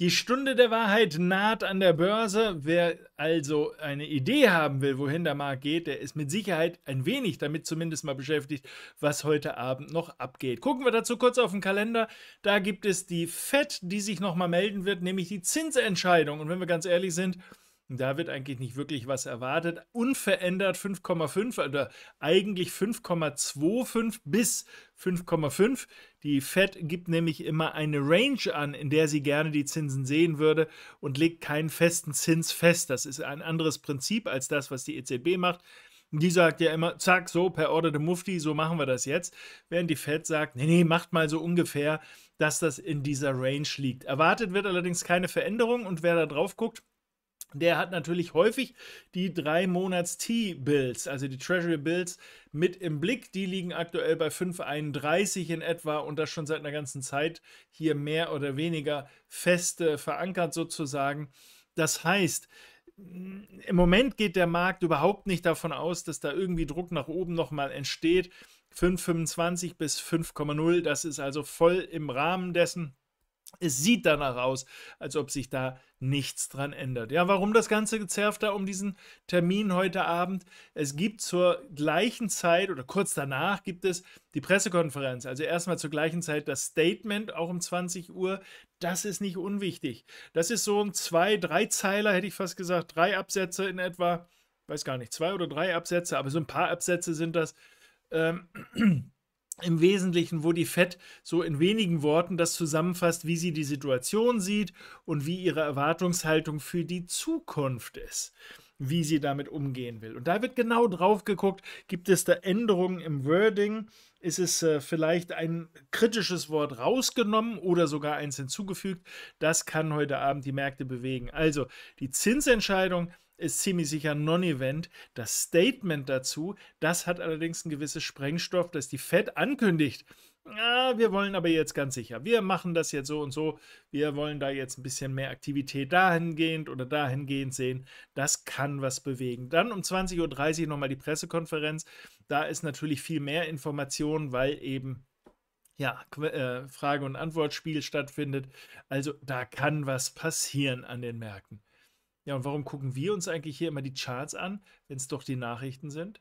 Die Stunde der Wahrheit naht an der Börse. Wer also eine Idee haben will, wohin der Markt geht, der ist mit Sicherheit ein wenig damit zumindest mal beschäftigt, was heute Abend noch abgeht. Gucken wir dazu kurz auf den Kalender. Da gibt es die FED, die sich nochmal melden wird, nämlich die Zinsentscheidung. Und wenn wir ganz ehrlich sind, da wird eigentlich nicht wirklich was erwartet. Unverändert 5,5 oder eigentlich 5,25 bis 5,5. Die Fed gibt nämlich immer eine Range an, in der sie gerne die Zinsen sehen würde und legt keinen festen Zins fest. Das ist ein anderes Prinzip als das, was die EZB macht. Die sagt ja immer, zack, so, per Order de Mufti, so machen wir das jetzt. Während die Fed sagt, nee, nee, macht mal so ungefähr, dass das in dieser Range liegt. Erwartet wird allerdings keine Veränderung und wer da drauf guckt, der hat natürlich häufig die drei Monats T-Bills, also die Treasury Bills, mit im Blick. Die liegen aktuell bei 5,31 in etwa und das schon seit einer ganzen Zeit hier mehr oder weniger fest äh, verankert sozusagen. Das heißt, im Moment geht der Markt überhaupt nicht davon aus, dass da irgendwie Druck nach oben nochmal entsteht. 5,25 bis 5,0, das ist also voll im Rahmen dessen. Es sieht danach aus, als ob sich da nichts dran ändert. Ja, warum das ganze gezerft da um diesen Termin heute Abend? Es gibt zur gleichen Zeit oder kurz danach gibt es die Pressekonferenz. Also erstmal zur gleichen Zeit das Statement, auch um 20 Uhr. Das ist nicht unwichtig. Das ist so ein zwei, drei Zeiler, hätte ich fast gesagt, drei Absätze in etwa. Weiß gar nicht, zwei oder drei Absätze, aber so ein paar Absätze sind das. Ähm, im Wesentlichen, wo die FED so in wenigen Worten das zusammenfasst, wie sie die Situation sieht und wie ihre Erwartungshaltung für die Zukunft ist, wie sie damit umgehen will. Und da wird genau drauf geguckt, gibt es da Änderungen im Wording? Ist es äh, vielleicht ein kritisches Wort rausgenommen oder sogar eins hinzugefügt? Das kann heute Abend die Märkte bewegen. Also die Zinsentscheidung ist ziemlich sicher Non-Event. Das Statement dazu, das hat allerdings einen gewissen Sprengstoff, dass die Fed ankündigt. Ah, wir wollen aber jetzt ganz sicher. Wir machen das jetzt so und so. Wir wollen da jetzt ein bisschen mehr Aktivität dahingehend oder dahingehend sehen. Das kann was bewegen. Dann um 20.30 Uhr nochmal die Pressekonferenz. Da ist natürlich viel mehr Information, weil eben ja, äh, Frage- und Antwortspiel stattfindet. Also da kann was passieren an den Märkten. Ja, und warum gucken wir uns eigentlich hier immer die Charts an, wenn es doch die Nachrichten sind?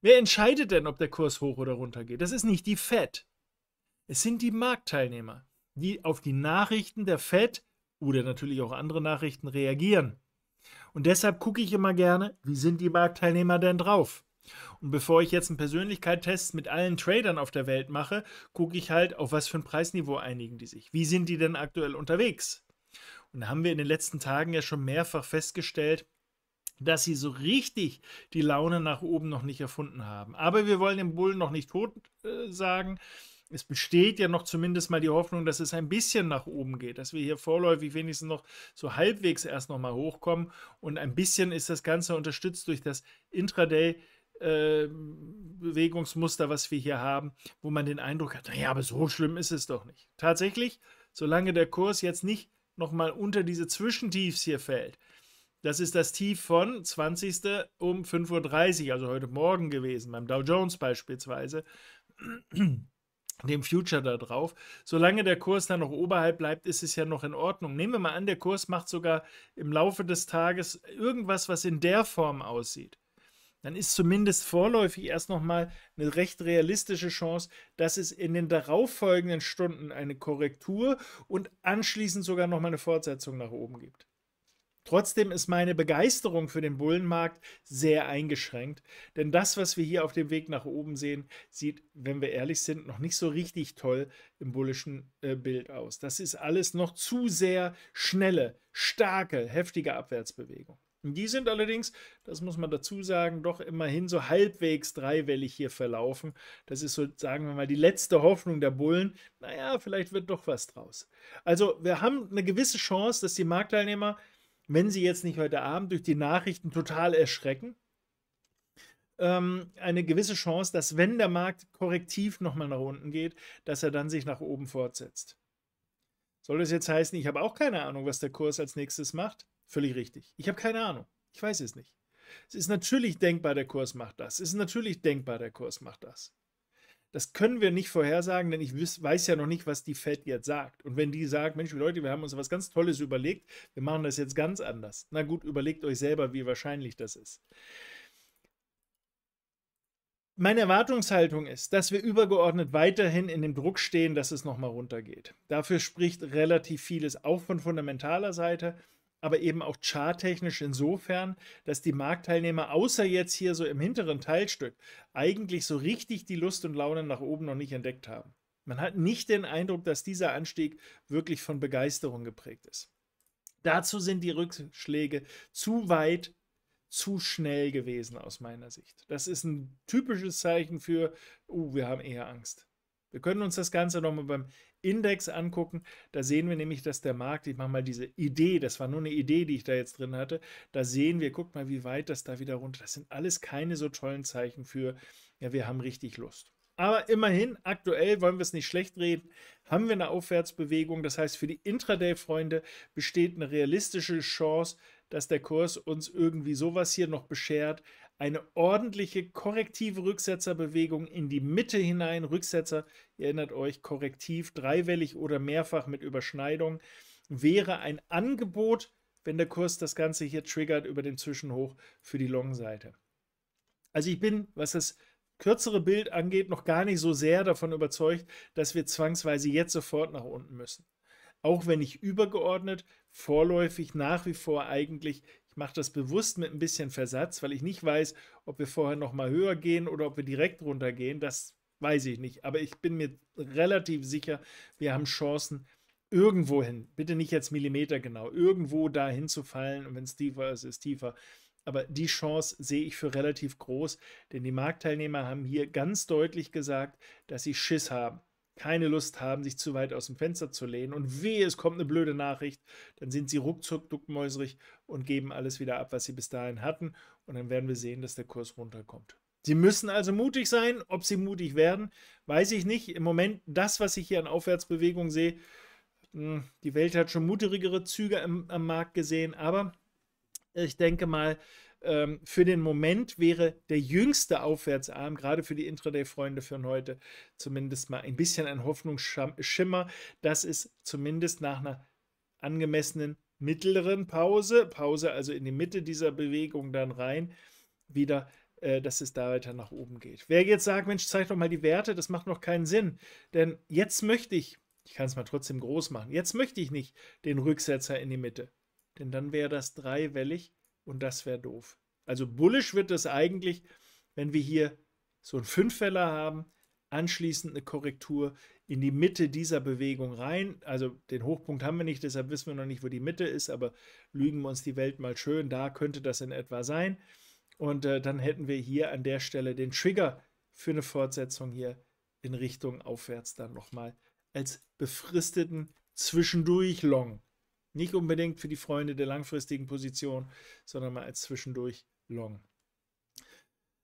Wer entscheidet denn, ob der Kurs hoch oder runter geht? Das ist nicht die Fed. Es sind die Marktteilnehmer, die auf die Nachrichten der Fed oder natürlich auch andere Nachrichten reagieren. Und deshalb gucke ich immer gerne, wie sind die Marktteilnehmer denn drauf? Und bevor ich jetzt einen Persönlichkeitstest mit allen Tradern auf der Welt mache, gucke ich halt, auf was für ein Preisniveau einigen die sich. Wie sind die denn aktuell unterwegs? Und haben wir in den letzten Tagen ja schon mehrfach festgestellt, dass sie so richtig die Laune nach oben noch nicht erfunden haben. Aber wir wollen den Bullen noch nicht tot äh, sagen. Es besteht ja noch zumindest mal die Hoffnung, dass es ein bisschen nach oben geht, dass wir hier vorläufig wenigstens noch so halbwegs erst noch mal hochkommen. Und ein bisschen ist das Ganze unterstützt durch das Intraday. Äh, Bewegungsmuster, was wir hier haben, wo man den Eindruck hat, naja, aber so schlimm ist es doch nicht. Tatsächlich, solange der Kurs jetzt nicht nochmal unter diese Zwischentiefs hier fällt. Das ist das Tief von 20. um 5.30 Uhr, also heute Morgen gewesen, beim Dow Jones beispielsweise, dem Future da drauf. Solange der Kurs dann noch oberhalb bleibt, ist es ja noch in Ordnung. Nehmen wir mal an, der Kurs macht sogar im Laufe des Tages irgendwas, was in der Form aussieht dann ist zumindest vorläufig erst nochmal eine recht realistische Chance, dass es in den darauffolgenden Stunden eine Korrektur und anschließend sogar nochmal eine Fortsetzung nach oben gibt. Trotzdem ist meine Begeisterung für den Bullenmarkt sehr eingeschränkt, denn das, was wir hier auf dem Weg nach oben sehen, sieht, wenn wir ehrlich sind, noch nicht so richtig toll im bullischen äh, Bild aus. Das ist alles noch zu sehr schnelle, starke, heftige Abwärtsbewegung. Die sind allerdings, das muss man dazu sagen, doch immerhin so halbwegs dreiwellig hier verlaufen. Das ist so, sagen wir mal, die letzte Hoffnung der Bullen. Naja, vielleicht wird doch was draus. Also wir haben eine gewisse Chance, dass die Marktteilnehmer, wenn sie jetzt nicht heute Abend durch die Nachrichten total erschrecken, ähm, eine gewisse Chance, dass wenn der Markt korrektiv nochmal nach unten geht, dass er dann sich nach oben fortsetzt. Soll das jetzt heißen, ich habe auch keine Ahnung, was der Kurs als nächstes macht? Völlig richtig. Ich habe keine Ahnung. Ich weiß es nicht. Es ist natürlich denkbar, der Kurs macht das. Es ist natürlich denkbar, der Kurs macht das. Das können wir nicht vorhersagen, denn ich weiß ja noch nicht, was die Fed jetzt sagt. Und wenn die sagt, Mensch, Leute, wir haben uns was ganz Tolles überlegt, wir machen das jetzt ganz anders. Na gut, überlegt euch selber, wie wahrscheinlich das ist. Meine Erwartungshaltung ist, dass wir übergeordnet weiterhin in dem Druck stehen, dass es nochmal runtergeht. Dafür spricht relativ vieles auch von fundamentaler Seite aber eben auch charttechnisch insofern, dass die Marktteilnehmer außer jetzt hier so im hinteren Teilstück eigentlich so richtig die Lust und Laune nach oben noch nicht entdeckt haben. Man hat nicht den Eindruck, dass dieser Anstieg wirklich von Begeisterung geprägt ist. Dazu sind die Rückschläge zu weit, zu schnell gewesen aus meiner Sicht. Das ist ein typisches Zeichen für, oh, wir haben eher Angst. Wir können uns das Ganze nochmal beim Index angucken, da sehen wir nämlich, dass der Markt, ich mache mal diese Idee, das war nur eine Idee, die ich da jetzt drin hatte, da sehen wir, guckt mal, wie weit das da wieder runter, das sind alles keine so tollen Zeichen für, ja, wir haben richtig Lust. Aber immerhin, aktuell wollen wir es nicht schlecht reden, haben wir eine Aufwärtsbewegung. Das heißt, für die Intraday-Freunde besteht eine realistische Chance, dass der Kurs uns irgendwie sowas hier noch beschert eine ordentliche korrektive Rücksetzerbewegung in die Mitte hinein. Rücksetzer, ihr erinnert euch, korrektiv, dreiwellig oder mehrfach mit Überschneidung, wäre ein Angebot, wenn der Kurs das Ganze hier triggert über den Zwischenhoch für die Long-Seite. Also ich bin, was das kürzere Bild angeht, noch gar nicht so sehr davon überzeugt, dass wir zwangsweise jetzt sofort nach unten müssen. Auch wenn ich übergeordnet vorläufig nach wie vor eigentlich ich mache das bewusst mit ein bisschen Versatz, weil ich nicht weiß, ob wir vorher nochmal höher gehen oder ob wir direkt runtergehen. Das weiß ich nicht. Aber ich bin mir relativ sicher, wir haben Chancen, irgendwo hin. Bitte nicht jetzt Millimeter genau, irgendwo da hinzufallen. Und wenn es tiefer ist, ist tiefer. Aber die Chance sehe ich für relativ groß, denn die Marktteilnehmer haben hier ganz deutlich gesagt, dass sie Schiss haben keine Lust haben, sich zu weit aus dem Fenster zu lehnen. Und wehe, es kommt eine blöde Nachricht, dann sind sie ruckzuck duckmäuserig und geben alles wieder ab, was sie bis dahin hatten. Und dann werden wir sehen, dass der Kurs runterkommt. Sie müssen also mutig sein. Ob sie mutig werden, weiß ich nicht. Im Moment, das, was ich hier an Aufwärtsbewegungen sehe, hm, die Welt hat schon mutigere Züge am, am Markt gesehen. Aber ich denke mal, ähm, für den Moment wäre der jüngste Aufwärtsarm, gerade für die Intraday-Freunde von heute, zumindest mal ein bisschen ein Hoffnungsschimmer, dass es zumindest nach einer angemessenen mittleren Pause, Pause also in die Mitte dieser Bewegung dann rein, wieder äh, dass es da weiter nach oben geht. Wer jetzt sagt, Mensch, zeig doch mal die Werte, das macht noch keinen Sinn. Denn jetzt möchte ich, ich kann es mal trotzdem groß machen, jetzt möchte ich nicht den Rücksetzer in die Mitte. Denn dann wäre das dreiwellig und das wäre doof. Also bullisch wird das eigentlich, wenn wir hier so einen Fünffeller haben, anschließend eine Korrektur in die Mitte dieser Bewegung rein. Also den Hochpunkt haben wir nicht, deshalb wissen wir noch nicht, wo die Mitte ist, aber lügen wir uns die Welt mal schön, da könnte das in etwa sein. Und äh, dann hätten wir hier an der Stelle den Trigger für eine Fortsetzung hier in Richtung aufwärts dann nochmal als befristeten zwischendurch Long. Nicht unbedingt für die Freunde der langfristigen Position, sondern mal als zwischendurch Long.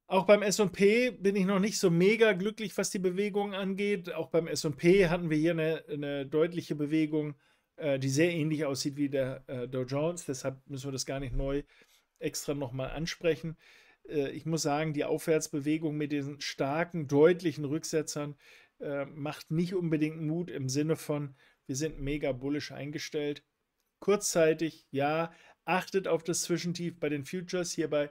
Auch beim SP bin ich noch nicht so mega glücklich, was die Bewegung angeht. Auch beim SP hatten wir hier eine, eine deutliche Bewegung, äh, die sehr ähnlich aussieht wie der äh, Dow Jones. Deshalb müssen wir das gar nicht neu extra nochmal ansprechen. Äh, ich muss sagen, die Aufwärtsbewegung mit den starken, deutlichen Rücksetzern äh, macht nicht unbedingt Mut im Sinne von, wir sind mega bullisch eingestellt kurzzeitig, ja. Achtet auf das Zwischentief bei den Futures hier bei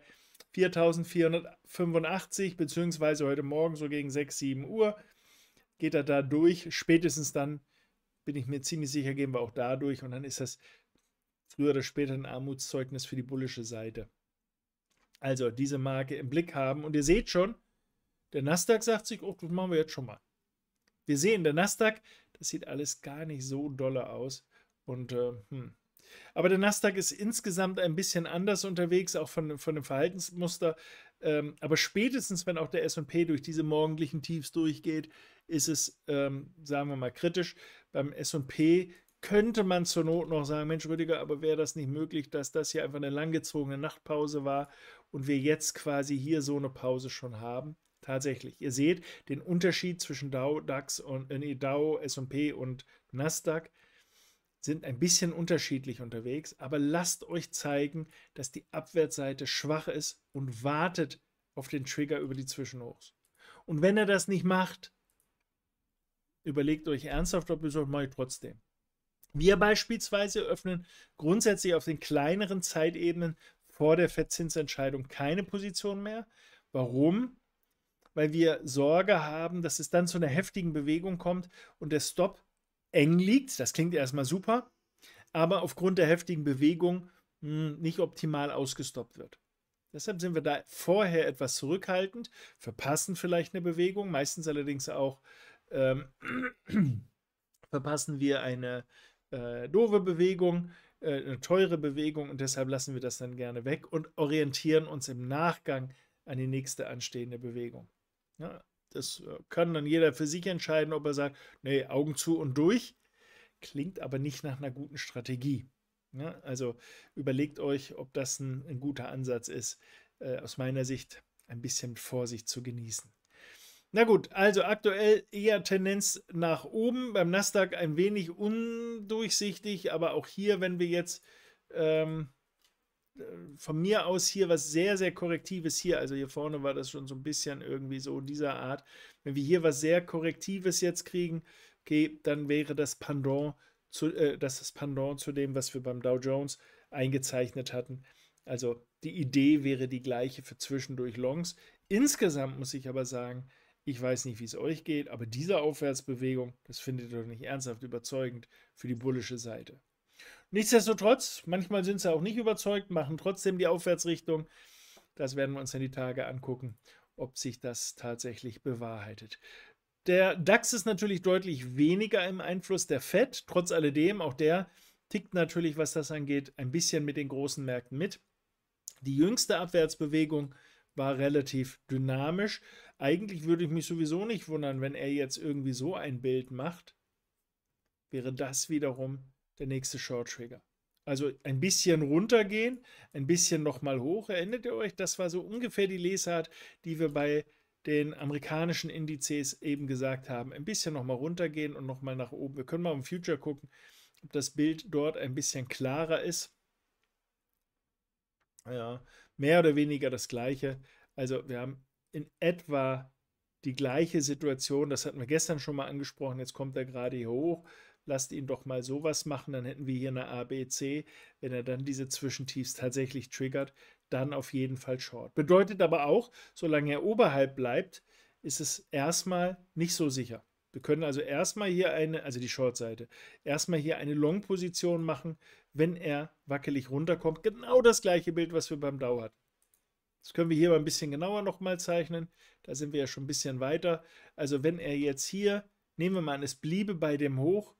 4485, beziehungsweise heute Morgen so gegen 6, 7 Uhr geht er da durch. Spätestens dann bin ich mir ziemlich sicher, gehen wir auch da durch und dann ist das früher oder später ein Armutszeugnis für die bullische Seite. Also diese Marke im Blick haben und ihr seht schon, der Nasdaq sagt sich, oh, das machen wir jetzt schon mal. Wir sehen, der Nasdaq, das sieht alles gar nicht so dolle aus und äh, hm, aber der Nasdaq ist insgesamt ein bisschen anders unterwegs, auch von, von dem Verhaltensmuster. Ähm, aber spätestens, wenn auch der SP durch diese morgendlichen Tiefs durchgeht, ist es, ähm, sagen wir mal, kritisch. Beim SP könnte man zur Not noch sagen, Mensch Rüdiger, aber wäre das nicht möglich, dass das hier einfach eine langgezogene Nachtpause war und wir jetzt quasi hier so eine Pause schon haben? Tatsächlich. Ihr seht den Unterschied zwischen Dow, DAX und, äh, Dow, S&P und Nasdaq sind ein bisschen unterschiedlich unterwegs, aber lasst euch zeigen, dass die Abwärtsseite schwach ist und wartet auf den Trigger über die Zwischenhochs. Und wenn er das nicht macht, überlegt euch ernsthaft, ob ihr es mal trotzdem. Wir beispielsweise öffnen grundsätzlich auf den kleineren Zeitebenen vor der Verzinsentscheidung keine Position mehr. Warum? Weil wir Sorge haben, dass es dann zu einer heftigen Bewegung kommt und der Stop eng liegt. Das klingt erstmal super, aber aufgrund der heftigen Bewegung mh, hm, nicht optimal ausgestoppt wird. Deshalb sind wir da vorher etwas zurückhaltend, verpassen vielleicht eine Bewegung, meistens allerdings auch ähm, verpassen wir eine äh, doofe Bewegung, äh, eine teure Bewegung und deshalb lassen wir das dann gerne weg und orientieren uns im Nachgang an die nächste anstehende Bewegung. Ja, das äh, kann dann jeder für sich entscheiden, ob er sagt, nee, Augen zu und durch. Klingt aber nicht nach einer guten Strategie. Ja, ne? also überlegt euch, ob das ein, ein guter Ansatz ist, äh, aus meiner Sicht ein bisschen mit Vorsicht zu genießen. Na gut, also aktuell eher Tendenz nach oben, beim Nasdaq ein wenig undurchsichtig, aber auch hier, wenn wir jetzt ähm, von mir aus hier was sehr, sehr Korrektives hier. Also hier vorne war das schon so ein bisschen irgendwie so dieser Art. Wenn wir hier was sehr Korrektives jetzt kriegen, okay, dann wäre das Pendant zu, äh, das, das Pendant zu dem, was wir beim Dow Jones eingezeichnet hatten. Also die Idee wäre die gleiche für zwischendurch Longs. Insgesamt muss ich aber sagen, ich weiß nicht, wie es euch geht, aber diese Aufwärtsbewegung, das findet ihr doch nicht ernsthaft überzeugend für die bullische Seite. Nichtsdestotrotz, manchmal sind sie auch nicht überzeugt, machen trotzdem die Aufwärtsrichtung. Das werden wir uns in die Tage angucken, ob sich das tatsächlich bewahrheitet. Der DAX ist natürlich deutlich weniger im Einfluss der FED, trotz alledem, auch der tickt natürlich, was das angeht, ein bisschen mit den großen Märkten mit. Die jüngste Abwärtsbewegung war relativ dynamisch. Eigentlich würde ich mich sowieso nicht wundern, wenn er jetzt irgendwie so ein Bild macht. Wäre das wiederum der nächste Short Trigger. Also ein bisschen runtergehen, ein bisschen nochmal hoch. Erinnert ihr euch? Das war so ungefähr die Lesart, die wir bei den amerikanischen Indizes eben gesagt haben. Ein bisschen nochmal runtergehen und nochmal nach oben. Wir können mal im Future gucken, ob das Bild dort ein bisschen klarer ist. Ja, mehr oder weniger das gleiche. Also wir haben in etwa die gleiche Situation. Das hatten wir gestern schon mal angesprochen. Jetzt kommt er gerade hier hoch lasst ihn doch mal sowas machen, dann hätten wir hier eine ABC. Wenn er dann diese Zwischentiefs tatsächlich triggert, dann auf jeden Fall Short. Bedeutet aber auch, solange er oberhalb bleibt, ist es erstmal nicht so sicher. Wir können also erstmal hier eine, also die Short-Seite, erstmal hier eine Long-Position machen, wenn er wackelig runterkommt. Genau das gleiche Bild, was wir beim Dow hatten. Das können wir hier mal ein bisschen genauer nochmal zeichnen. Da sind wir ja schon ein bisschen weiter. Also wenn er jetzt hier, nehmen wir mal an, es bliebe bei dem Hoch,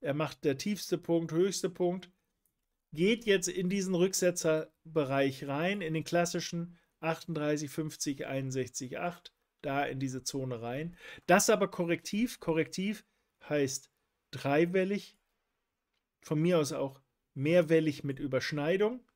er macht der tiefste Punkt, höchste Punkt, geht jetzt in diesen Rücksetzerbereich rein, in den klassischen 38, 50, 61, 8, da in diese Zone rein. Das aber korrektiv, korrektiv heißt dreiwellig, von mir aus auch mehrwellig mit Überschneidung.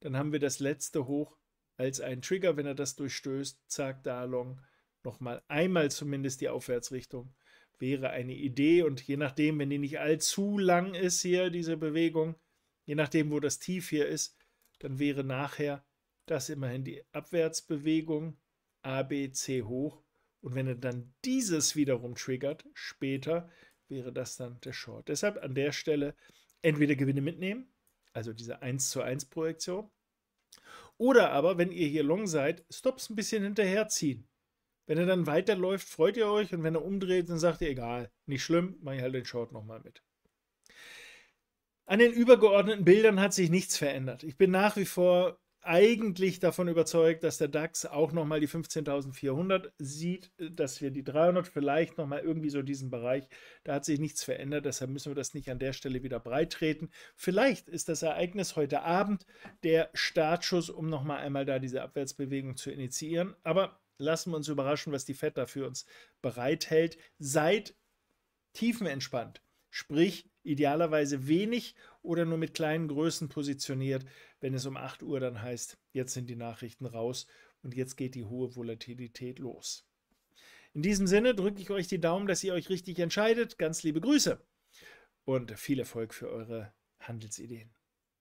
Dann haben wir das letzte hoch als einen Trigger, wenn er das durchstößt, zack, da long, nochmal einmal zumindest die Aufwärtsrichtung wäre eine Idee. Und je nachdem, wenn die nicht allzu lang ist hier, diese Bewegung, je nachdem, wo das Tief hier ist, dann wäre nachher das immerhin die Abwärtsbewegung A, B, C hoch. Und wenn er dann dieses wiederum triggert, später wäre das dann der Short. Deshalb an der Stelle entweder Gewinne mitnehmen, also diese 1 zu 1 Projektion, oder aber, wenn ihr hier long seid, Stops ein bisschen hinterherziehen. Wenn er dann weiterläuft, freut ihr euch und wenn er umdreht, dann sagt ihr, egal, nicht schlimm, mach ich halt den Short nochmal mit. An den übergeordneten Bildern hat sich nichts verändert. Ich bin nach wie vor eigentlich davon überzeugt, dass der DAX auch nochmal die 15.400 sieht, dass wir die 300 vielleicht nochmal irgendwie so diesen Bereich, da hat sich nichts verändert, deshalb müssen wir das nicht an der Stelle wieder breit treten. Vielleicht ist das Ereignis heute Abend der Startschuss, um nochmal einmal da diese Abwärtsbewegung zu initiieren, aber lassen wir uns überraschen, was die Fed da für uns bereithält. Seid tiefenentspannt, sprich idealerweise wenig oder nur mit kleinen Größen positioniert, wenn es um 8 Uhr dann heißt, jetzt sind die Nachrichten raus und jetzt geht die hohe Volatilität los. In diesem Sinne drücke ich euch die Daumen, dass ihr euch richtig entscheidet. Ganz liebe Grüße und viel Erfolg für eure Handelsideen.